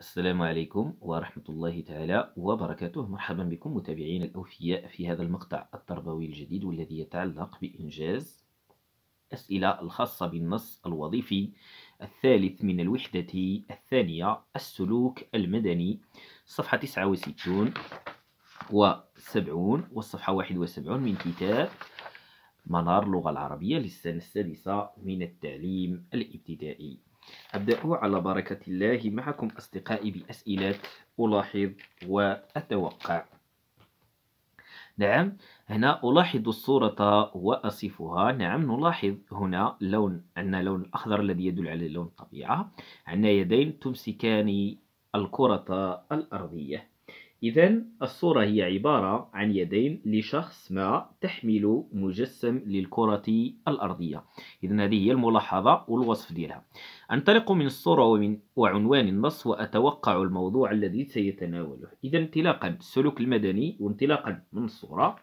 السلام عليكم ورحمة الله تعالى وبركاته مرحبا بكم متابعين الأوفياء في هذا المقطع التربوي الجديد والذي يتعلق بإنجاز أسئلة الخاصة بالنص الوظيفي الثالث من الوحدة الثانية السلوك المدني صفحة 69 و70 والصفحة 71 من كتاب منار اللغة العربية للسنة السادسة من التعليم الابتدائي أبدأ على بركة الله معكم أصدقائي بأسئلة ألاحظ وأتوقع نعم هنا ألاحظ الصورة وأصفها نعم نلاحظ هنا لون عندنا لون الأخضر الذي يدل على لون الطبيعة عندنا يدين تمسكان الكرة الأرضية إذا الصورة هي عبارة عن يدين لشخص ما تحمل مجسم للكرة الأرضية إذا هذه هي الملاحظة والوصف ديالها أنطلق من الصورة ومن وعنوان النص وأتوقع الموضوع الذي سيتناوله إذا انطلاقا السلوك المدني وانطلاقا من الصورة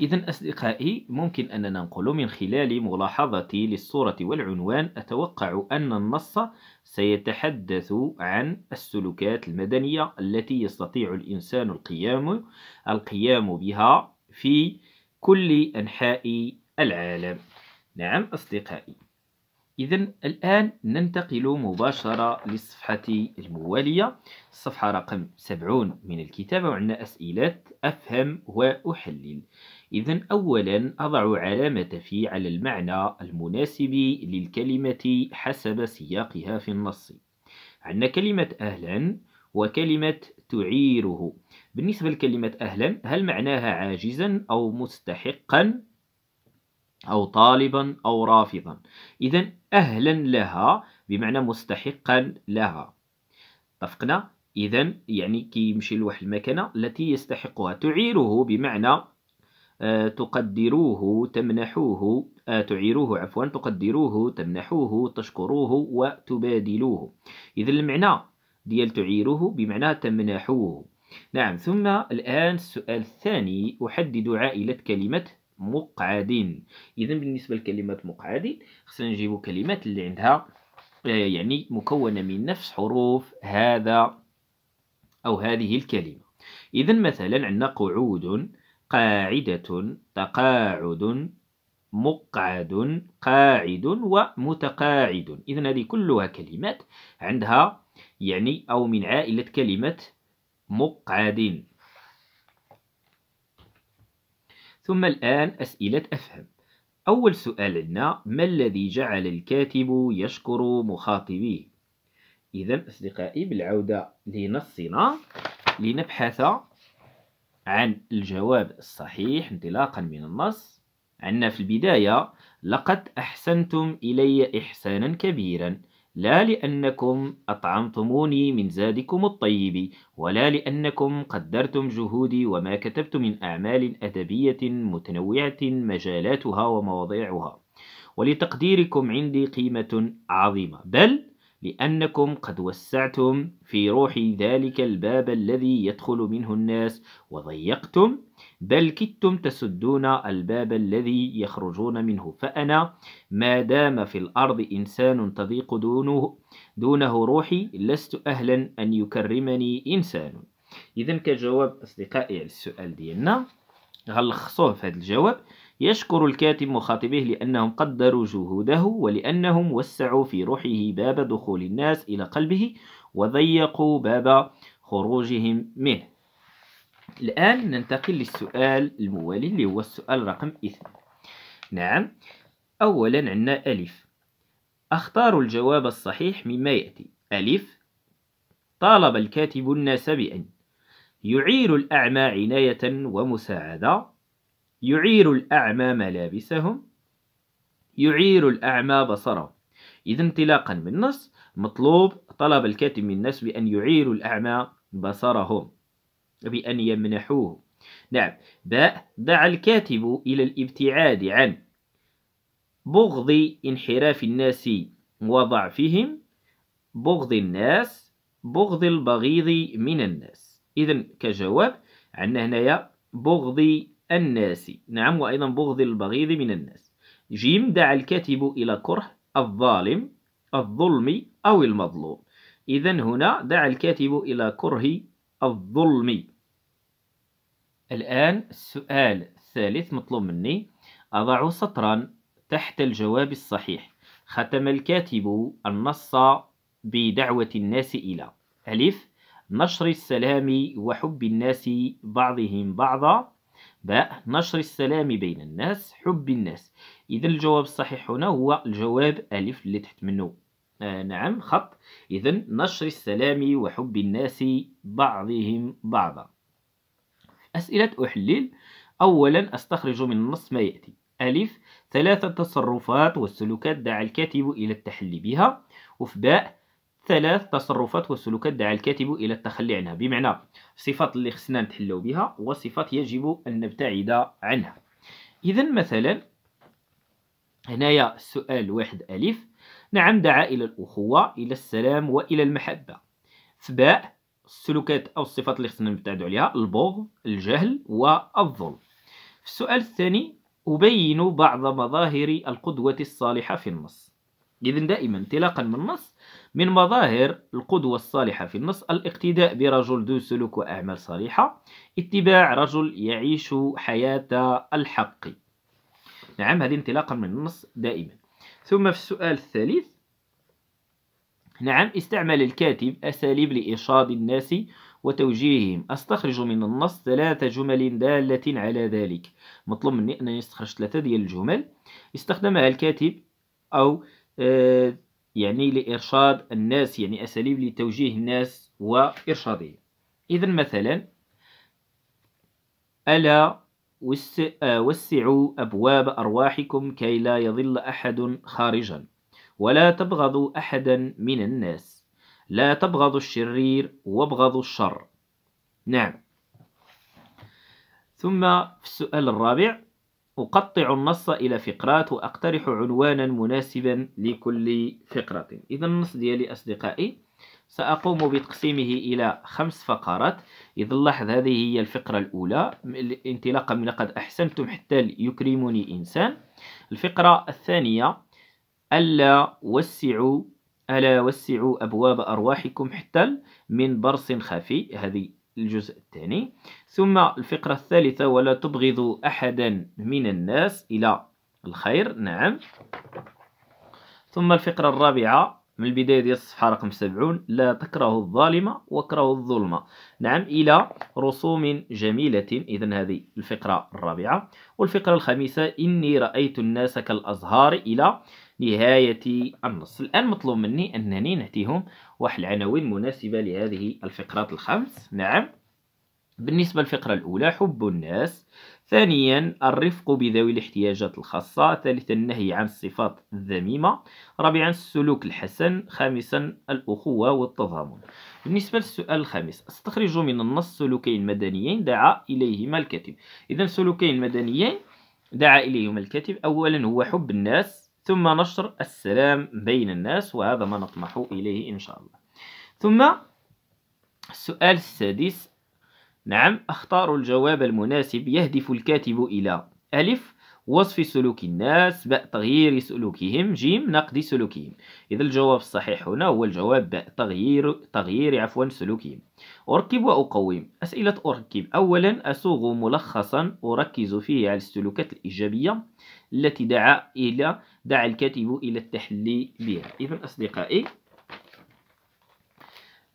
إذا أصدقائي ممكن أننا نقول من خلال ملاحظتي للصورة والعنوان أتوقع أن النص سيتحدث عن السلوكات المدنية التي يستطيع الإنسان القيام القيام بها في كل أنحاء العالم نعم أصدقائي إذا الآن ننتقل مباشرة للصفحة الموالية الصفحة رقم 70 من الكتاب وعندنا أسئلة أفهم وأحلل إذا أولا أضع علامة في على المعنى المناسب للكلمة حسب سياقها في النص عندنا كلمة أهلا وكلمة تعيره بالنسبة لكلمة أهلا هل معناها عاجزا أو مستحقا أو طالبا أو رافضا إذا أهلا لها بمعنى مستحقا لها اتفقنا إذا يعني كيمشي لواحد المكانة التي يستحقها تعيره بمعنى آه، تقدروه تمنحوه آه، تعيروه عفوا تقدروه تمنحوه تشكروه وتبادلوه إذا المعنى ديال تعيروه بمعنى تمنحوه نعم ثم الآن السؤال الثاني أحدد عائلة كلمة مقعد إذا بالنسبة لكلمة مقعد خصنا نجيب كلمات اللي عندها آه، يعني مكونة من نفس حروف هذا أو هذه الكلمة إذا مثلا عندنا قعود قاعدة تقاعد مقعد قاعد ومتقاعد إذا هذه كلها كلمات عندها يعني أو من عائلة كلمة مقعد ثم الآن أسئلة أفهم أول سؤال لنا ما الذي جعل الكاتب يشكر مخاطبيه إذا أصدقائي بالعودة لنصنا لنبحث عن الجواب الصحيح انطلاقا من النص عندنا في البداية لقد أحسنتم إلي إحسانا كبيرا لا لأنكم أطعمتموني من زادكم الطيب ولا لأنكم قدرتم جهودي وما كتبت من أعمال أدبية متنوعة مجالاتها ومواضيعها ولتقديركم عندي قيمة عظيمة بل لأنكم قد وسعتم في روحي ذلك الباب الذي يدخل منه الناس وضيقتم بل كدتم تسدون الباب الذي يخرجون منه فأنا ما دام في الأرض إنسان تضيق دونه, دونه روحي لست أهلا أن يكرمني إنسان إذا كجواب أصدقائي على السؤال ديالنا غنلخصوه في هذا الجواب يشكر الكاتب مخاطبيه لأنهم قدروا جهوده ولأنهم وسعوا في روحه باب دخول الناس إلى قلبه وضيقوا باب خروجهم منه الآن ننتقل للسؤال الموالي اللي هو السؤال رقم اثنان نعم أولا عندنا ألف أختار الجواب الصحيح مما يأتي ألف طالب الكاتب الناس بأن يعير الأعمى عناية ومساعدة يعير الأعمى ملابسهم يعير الأعمى بصرهم إذا انطلاقا من النص مطلوب طلب الكاتب من الناس بأن يعيروا الأعمى بصرهم بأن يمنحوه نعم باء دعا الكاتب إلى الابتعاد عن بغض انحراف الناس وضعفهم بغض الناس بغض البغيض من الناس إذا كجواب عندنا هنايا بغض الناس نعم وأيضا بغض البغيض من الناس جيم دعا الكاتب إلى كره الظالم الظلم أو المظلوم إذا هنا دعا الكاتب إلى كره الظلم الآن السؤال الثالث مطلوب مني أضع سطرا تحت الجواب الصحيح ختم الكاتب النص بدعوة الناس إلى ألف نشر السلام وحب الناس بعضهم بعضا باء نشر السلام بين الناس حب الناس إذا الجواب الصحيح هنا هو الجواب ألف اللي تحت منه آه نعم خط إذا نشر السلام وحب الناس بعضهم بعضا أسئلة أحلل أولا أستخرج من النص ما يأتي ألف ثلاثة تصرفات والسلوكات دعا الكاتب إلى التحلي بها وفي باء ثلاث تصرفات وسلوكات دعا الكاتب الى التخلي عنها بمعنى صفات اللي خصنا نتحلو بها وصفات يجب ان نبتعد عنها اذا مثلا هنايا السؤال واحد الف نعم دعا الى الاخوه الى السلام والى المحبه فباء السلوكات او الصفات اللي خصنا نبتعد عليها البغض الجهل والظلم في السؤال الثاني أبين بعض مظاهر القدوة الصالحة في النص اذا دائما انطلاقا من النص من مظاهر القدوة الصالحة في النص الاقتداء برجل ذو سلوك وأعمال صالحة اتباع رجل يعيش حياة الحق نعم هذه انطلاقا من النص دائما ثم في السؤال الثالث نعم استعمل الكاتب أساليب لإرشاد الناس وتوجيههم أستخرج من النص ثلاثة جمل دالة على ذلك مطلوب مني أنني استخرج ثلاثة ديال الجمل استخدمها الكاتب أو آه يعني لإرشاد الناس يعني أساليب لتوجيه الناس وإرشادهم إذا مثلا ألا آه، وسعوا أبواب أرواحكم كي لا يضل أحد خارجا ولا تبغضوا أحدا من الناس لا تبغضوا الشرير وابغضوا الشر نعم ثم في السؤال الرابع أقطع النص إلى فقرات وأقترح عنوانا مناسبا لكل فقرة إذا النص ديالي أصدقائي سأقوم بتقسيمه إلى خمس فقرات إذا لاحظ هذه هي الفقرة الأولى انطلاقا من لقد أحسنتم حتى يكرمني إنسان الفقرة الثانية ألا وسعوا ألا وسعوا أبواب أرواحكم حتى من برص خفي هذه الجزء الثاني ثم الفقرة الثالثة ولا تبغض أحدا من الناس إلى الخير نعم ثم الفقرة الرابعة من البداية ديال الصفحة رقم 70 لا تكره الظالمة وكره الظلمة نعم إلى رسوم جميلة إذا هذه الفقرة الرابعة والفقرة الخامسة إني رأيت الناس كالأزهار إلى نهاية النص الآن مطلوب مني أنني نعطيهم واحد العناوين مناسبة لهذه الفقرات الخمس نعم بالنسبة للفقرة الأولى حب الناس ثانيا الرفق بذوي الاحتياجات الخاصة ثالثا النهي عن الصفات الذميمة رابعا السلوك الحسن خامسا الأخوة والتضامن بالنسبة للسؤال الخامس استخرج من النص سلوكين مدنيين دعا إليهما الكاتب إذا سلوكين مدنيين دعا إليهما الكاتب أولا هو حب الناس ثم نشر السلام بين الناس وهذا ما نطمح إليه إن شاء الله ثم السؤال السادس نعم أختار الجواب المناسب يهدف الكاتب إلى ألف وصف سلوك الناس باء تغيير سلوكهم جيم نقد سلوكهم إذا الجواب الصحيح هنا هو الجواب باء تغيير تغيير عفوا سلوكهم أركب وأقوم أسئلة أركب أولا أصوغ ملخصا أركز فيه على السلوكات الإيجابية التي دعا إلى دعا الكاتب إلى التحلي بها إذا أصدقائي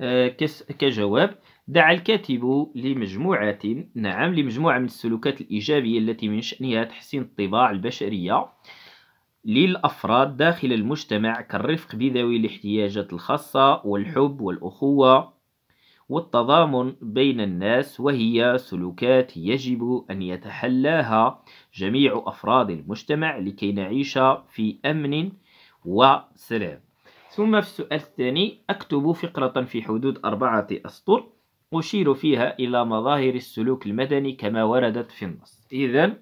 آه، كجواب دعا الكاتب لمجموعة نعم لمجموعة من السلوكات الإيجابية التي من شأنها تحسين الطباع البشرية للأفراد داخل المجتمع كالرفق بذوي الاحتياجات الخاصة والحب والأخوة والتضامن بين الناس وهي سلوكات يجب أن يتحلاها جميع أفراد المجتمع لكي نعيش في أمن وسلام ثم في السؤال الثاني أكتب فقرة في حدود أربعة أسطر أشير فيها إلى مظاهر السلوك المدني كما وردت في النص إذا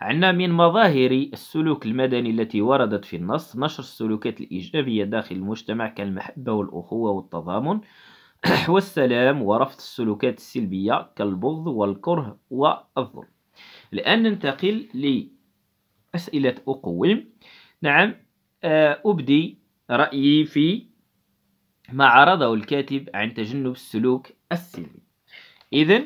عندنا من مظاهر السلوك المدني التي وردت في النص نشر السلوكات الإيجابية داخل المجتمع كالمحبة والأخوة والتضامن والسلام ورفض السلوكات السلبية كالبغض والكره والظلم الآن ننتقل لأسئلة أقوم نعم آه، أبدي رأيي في ما عرضه الكاتب عن تجنب السلوك السلبي إذا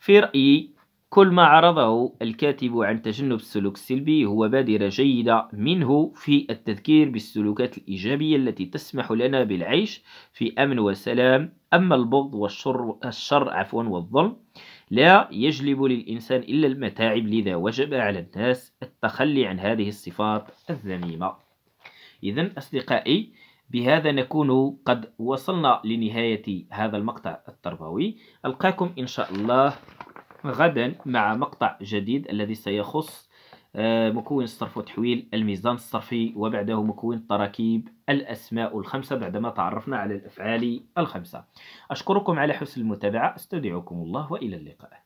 في رأيي كل ما عرضه الكاتب عن تجنب السلوك السلبي هو بادرة جيدة منه في التذكير بالسلوكات الإيجابية التي تسمح لنا بالعيش في أمن وسلام أما البغض والشر الشر عفوا والظلم لا يجلب للإنسان إلا المتاعب لذا وجب على الناس التخلي عن هذه الصفات الذميمة إذا أصدقائي بهذا نكون قد وصلنا لنهاية هذا المقطع التربوي ألقاكم إن شاء الله غدا مع مقطع جديد الذي سيخص آه، مكون الصرف وتحويل الميزان الصرفي وبعده مكون تراكيب الأسماء الخمسة بعدما تعرفنا على الأفعال الخمسة أشكركم على حسن المتابعة أستودعكم الله وإلى اللقاء